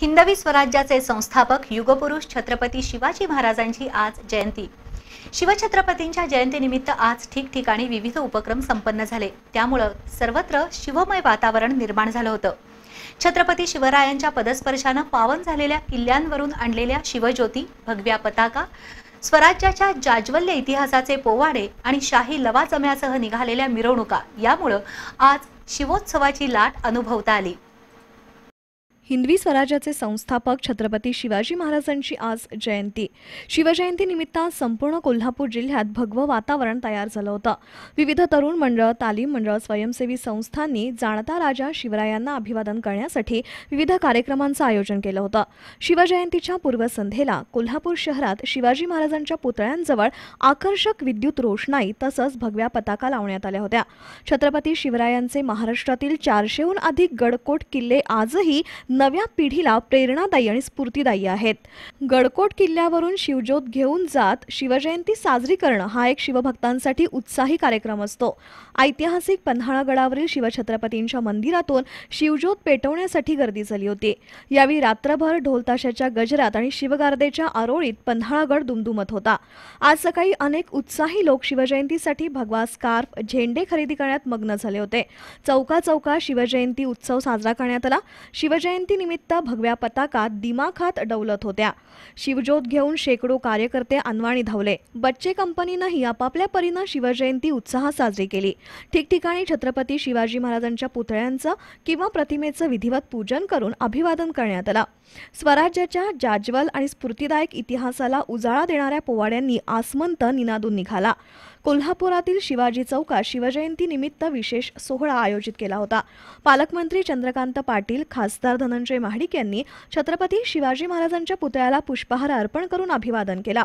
हिंदवी स्वराज्याचे संस्थापक युगपुरुष छत्रपती शिवाजी महाराजांची आज जयंती शिवछत्रपतींच्या जयंतीनिमित्त आज ठिकठिकाणी विविध उपक्रम संपन्न झाले त्यामुळं सर्वत्र शिवमय वातावरण निर्माण झालं होतं छत्रपती शिवरायांच्या पदस्पर्शानं पावन झालेल्या किल्ल्यांवरून आणलेल्या शिवज्योती भगव्या पताका स्वराज्याच्या जाज्वल्य इतिहासाचे पोवाडे आणि शाही लवाजम्यासह निघालेल्या मिरवणुका यामुळं आज शिवोत्सवाची लाट अनुभवता आली हिंदवी स्वराज्याचे संस्थापक छत्रपती शिवाजी महाराजांची आज जयंती शिवजयंतीनिमित्त संपूर्ण कोल्हापूर जिल्ह्यात भगवं वातावरण तयार झालं होतं विविध तरुण मंडळ तालीम मंडळ स्वयंसेवी संस्थांनी जाणता राजा शिवरायांना अभिवादन करण्यासाठी विविध कार्यक्रमांचं आयोजन केलं होतं शिवजयंतीच्या पूर्वसंध्येला कोल्हापूर शहरात शिवाजी महाराजांच्या पुतळ्यांजवळ आकर्षक विद्युत रोषणाई तसंच भगव्या पताका लावण्यात आल्या होत्या छत्रपती शिवरायांचे महाराष्ट्रातील चारशेहून अधिक गडकोट किल्ले आजही नव्या पिढीला प्रेरणादायी आणि स्फूर्तीदायी आहेत गडकोट किल्ल्यावरून शिवज्योत घेऊन जात शिवजयंती साजरी करणं हा एक शिवभक्तांसाठी उत्साही कार्यक्रम असतो ऐतिहासिक पन्हाळागडावरील शिवछत्रपतींच्या मंदिरातून शिवज्योत पेटवण्यासाठी गर्दी झाली होती यावेळी रात्रभर ढोलताशाच्या गजरात आणि शिवगार्देच्या आरोळीत पन्हाळागड दुमदुमत होता आज सकाळी अनेक उत्साही लोक शिवजयंतीसाठी भगवा स्कार्फ झेंडे खरेदी करण्यात मग्न झाले होते चौका चौका शिवजयंती उत्सव साजरा करण्यात आला शिवजयंती जयंतीनिमित्त भगव्या पताका दिमाखात डौलत होत्या शिवज्योत घेऊन शेकडो कार्यकर्ते अनवाणी धावले बच्चे कंपनीनंही आपापल्या परीनं शिवजयंती उत्साह साजरी केली ठिकठिकाणी छत्रपती शिवाजी महाराजांच्या पुतळ्यांचं किंवा प्रतिमेचं विधिवत पूजन करून अभिवादन करण्यात आलं स्वराज्याच्या जाज्वल आणि स्फूर्तीदायक इतिहासाला उजाळा देणाऱ्या पोवाड्यांनी आसमंत निनादून निघाला कोल्हापुरातील शिवाजी चौकात शिवजयंती निमित्त विशेष सोहळा आयोजित केला होता पालकमंत्री चंद्रकांत पाटील खासदार धनंजय महाडिक यांनी छत्रपती शिवाजी महाराजांच्या पुतळ्याला पुष्पहार अर्पण करून अभिवादन केला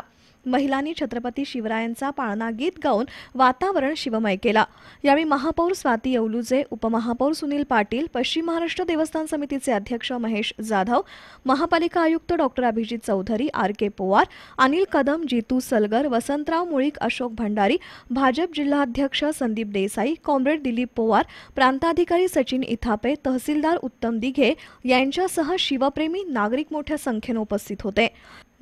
महिलांनी छत्रपती शिवरायांचा पाळणा गीत गाऊन वातावरण शिवमय केला यावेळी महापौर स्वाती येवलुजे उपमहापौर सुनील पाटील पश्चिम महाराष्ट्र देवस्थान समितीचे अध्यक्ष महेश जाधव महापालिका आयुक्त doctor Abhijit Chaudhari R K Powar Anil Kadam Jitu Salgar Vasantrao Mulik Ashok Bhandari Bhajap जिल्हाध्यक्ष संदीप देसाई कॉम्रेड दिलीप पोवार प्रांताधिकारी सचिन इथापे तहसीलदार उत्तम दिघे यांच्यासह शिवप्रेमी नागरिक मोठ्या संख्येनं उपस्थित होते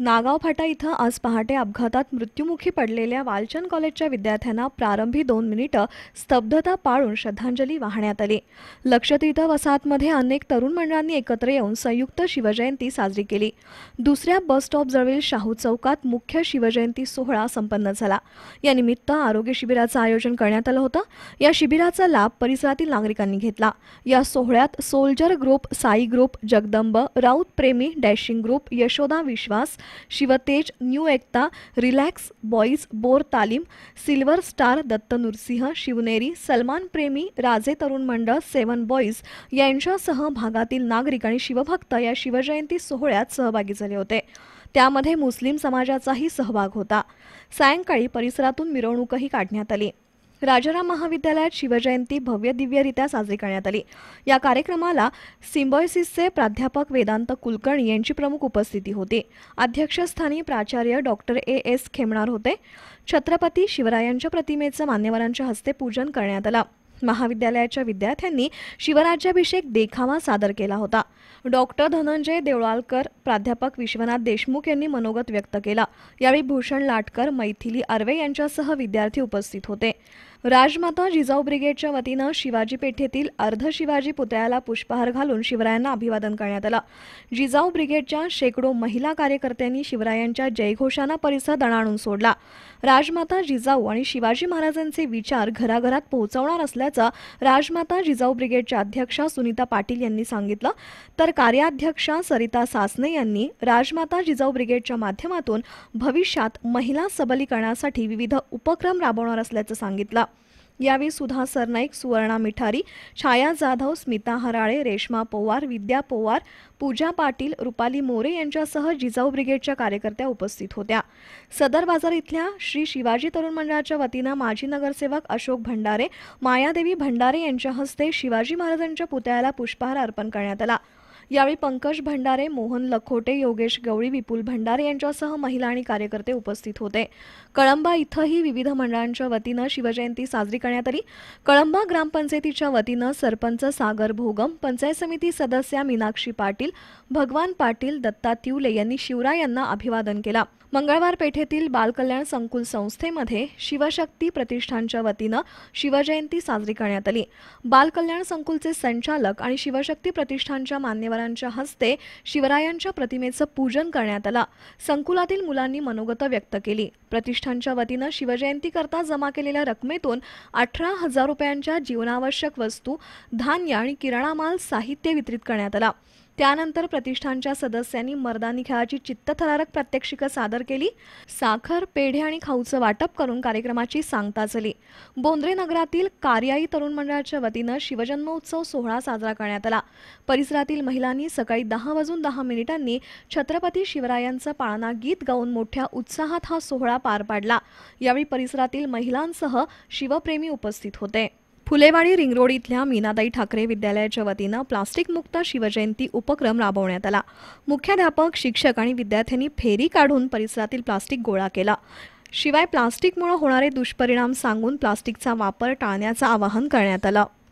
नागाव फाटा इथं आज पहाटे अपघातात मृत्यूमुखी पडलेल्या वालचंद कॉलेजच्या विद्यार्थ्यांना प्रारंभी दोन मिनिटं स्तब्धता पाळून श्रद्धांजली वाहण्यात आली लक्षतीर्थ वसाहतमध्ये अनेक तरुण मंडळांनी एकत्र येऊन संयुक्त शिवजयंती साजरी केली दुसऱ्या बस स्टॉपजवळील शाहू चौकात मुख्य शिवजयंती सोहळा संपन्न झाला या आरोग्य शिबिराचं आयोजन करण्यात आलं होतं या शिबिराचा लाभ परिसरातील नागरिकांनी घेतला या सोहळ्यात soldier group Sai group Jagdamb Raut प्रेमी dashing group Yashoda Vishwas Shivtej new Ekta relax boys बोर तालीम सिल्वर स्टार दत्त नुरसिंह शिवनेरी सलमान प्रेमी राजे तरुण मंडळ सेवन बॉईज यांच्यासह भागातील नागरिक आणि शिवभक्त या शिवजयंती सोहळ्यात सहभागी झाले होते त्यामध्ये मुस्लिम समाजाचाही सहभाग होता सायंकाळी परिसरातून मिरवणूकही काढण्यात आली राजाराम महाविद्यालयात शिवजयंती भव्य दिव्यरित्या साजरी करण्यात आली या कार्यक्रमाला सिम्बॉयसिसचे प्राध्यापक वेदांत कुलकर्णी यांची प्रमुख उपस्थिती होती अध्यक्षस्थानी प्राचार्य डॉक्टर ए एस खेमणार होते छत्रपती शिवरायांच्या प्रतिमेचं मान्यवरांच्या हस्ते पूजन करण्यात आलं महाविद्यालयाच्या विद्यार्थ्यांनी शिवराज्याभिषेक देखावा सादर केला होता डॉक्टर धनंजय देवळालकर प्राध्यापक विश्वनाथ देशमुख यांनी मनोगत व्यक्त केला यावेळी भूषण लाटकर मैथिली आर्वे यांच्यासह विद्यार्थी उपस्थित होते राजमाता जिजाऊ ब्रिगेडच्या वतीनं शिवाजी पेठेतील अर्ध शिवाजी पुतळ्याला पुष्पहार घालून शिवरायांना अभिवादन करण्यात आलं जिजाऊ ब्रिगेडच्या शेकडो महिला कार्यकर्त्यांनी शिवरायांच्या जयघोषाना परिसर दणाणून सोडला राजमाता जिजाऊ आणि शिवाजी महाराजांचे विचार घराघरात पोहोचवणार असल्याचं राजमाता जिजाऊ ब्रिगेडच्या अध्यक्षा सुनीता पाटील यांनी सांगितलं तर कार्याध्यक्षा सरिता सासने यांनी राजमाता जिजाऊ ब्रिगेडच्या माध्यमातून भविष्यात महिला सबलीकरणासाठी विविध उपक्रम राबवणार असल्याचं सांगितलं यावेळी सुधा सरनाईक सुवर्णा मिठारी छाया जाधव स्मिता हराळे रेश्मा पवार विद्या पोवार पूजा पाटील रुपाली मोरे यांच्यासह जिजाऊ ब्रिगेडच्या कार्यकर्त्या उपस्थित होत्या सदर बाजार इथल्या श्री शिवाजी तरुण मंडळाच्या वतीनं माजी नगरसेवक अशोक भंडारे मायादेवी भंडारे यांच्या हस्ते शिवाजी महाराजांच्या पुतळ्याला पुष्पहार अर्पण करण्यात आला यावेळी पंकज भंडारे मोहन लखोटे योगेश गवळी विपुल भंडारे यांच्यासह महिला आणि कार्यकर्ते उपस्थित होते कळंबा इथंही विविध मंडळांच्या वतीनं शिवजयंती साजरी करण्यात आली कळंबा ग्रामपंचायतीच्या वतीनं सरपंच सागर भोगम पंचायत समिती सदस्या मीनाक्षी पाटील भगवान पाटील दत्ता तिवले यांनी शिवराय यांना अभिवादन केला मंगळवार पेठेतील बालकल्याण संकुल संस्थेमध्ये शिवशक्ती प्रतिष्ठानच्या वतीनं शिवजयंती साजरी करण्यात आली बालकल्याण संकुलचे संचालक आणि शिवशक्ती प्रतिष्ठानच्या मान्यवरांच्या हस्ते शिवरायांच्या प्रतिमेचं पूजन करण्यात आलं संकुलातील मुलांनी मनोगत व्यक्त केली प्रतिष्ठानच्या वतीनं शिवजयंतीकरता जमा केलेल्या रकमेतून अठरा हजार रुपयांच्या जीवनावश्यक वस्तू धान्य आणि किराणा माल साहित्य वितरित करण्यात आला त्यानंतर प्रतिष्ठानच्या सदस्यांनी मर्दानी खेळाची चित्तथरारक प्रात्यक्षिकं सादर केली साखर पेढे आणि खाऊचं वाटप करून कार्यक्रमाची सांगता झाली बोंद्रे नगरातील कार्यायी तरुण मंडळाच्या वतीनं शिवजन्म उत्सव सोहळा साजरा करण्यात आला परिसरातील महिलांनी सकाळी दहा वाजून दहा मिनिटांनी छत्रपती शिवरायांचं पाळणा गीत गाऊन मोठ्या उत्साहात हा सोहळा पार पाडला यावेळी परिसरातील महिलांसह शिवप्रेमी उपस्थित होते फुलेवाडी रिंगरोड इथल्या मीनाताई ठाकरे विद्यालयाच्या वतीनं प्लास्टिक शिवजयंती उपक्रम राबवण्यात आला मुख्याध्यापक शिक्षक आणि विद्यार्थ्यांनी फेरी काढून परिसरातील प्लास्टिक गोळा केला शिवाय प्लास्टिकमुळे होणारे दुष्परिणाम सांगून प्लास्टिकचा वापर टाळण्याचं आवाहन करण्यात आलं